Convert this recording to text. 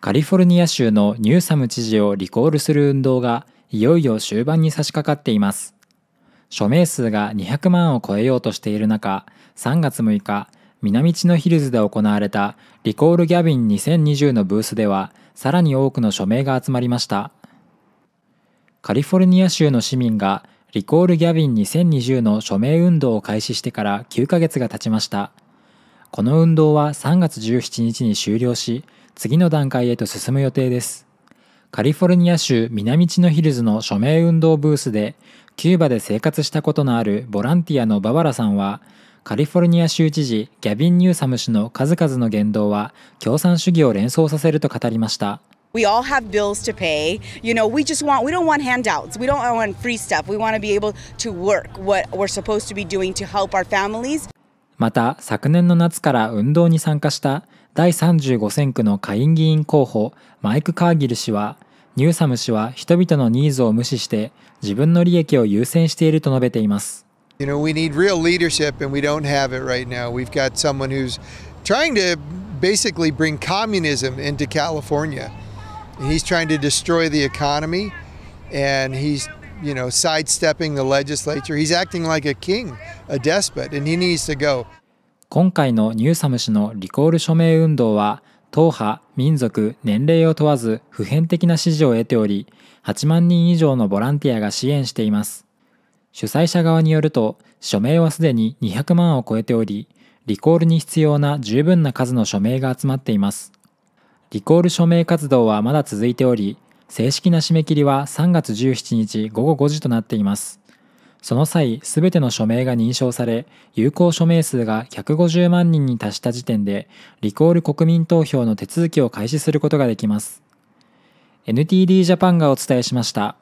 カリフォルニア州のニューサム知事をリコールする運動がいよいよ終盤に差し掛かっています。署名数が200万を超えようとしている中、3月6日、南地のヒルズで行われたリコールギャビン2020のブースでは、さらに多くの署名が集まりました。カリフォルニア州の市民がリコールギャビン2020の署名運動を開始してから9ヶ月が経ちました。この運動は3月17日に終了し、次の段階へと進む予定です。カリフォルニア州南地のヒルズの署名運動ブースで、キューバで生活したことのあるボランティアのババラさんは、カリフォルニア州知事ギャビン・ニューサム氏の数々の言動は共産主義を連想させると語りました。We all have bills to pay. You know, we just want, we don't want handouts. We don't want free stuff. We want to be able to work what we're supposed to be doing to help our families. また昨年の夏から運動に参加した第35選区の下院議員候補マイク・カーギル氏はニューサム氏は人々のニーズを無視して自分の利益を優先していると述べています。You know, we need real leadership and we don't have it right now. We've got someone who's trying to basically bring communism into California. He's trying to destroy the economy and he's you know, sidestepping the legislature. He's acting like a king, a despot, and he needs to go. 今回のニューサム氏のリコール署名運動は、党派、民族、年齢を問わず普遍的な支持を得ており、8万人以上のボランティアが支援しています。主催者側によると、署名はすでに200万を超えており、リコールに必要な十分な数の署名が集まっています。リコール署名活動はまだ続いており、正式な締め切りは3月17日午後5時となっています。その際、すべての署名が認証され、有効署名数が150万人に達した時点で、リコール国民投票の手続きを開始することができます。NTD ジャパンがお伝えしました。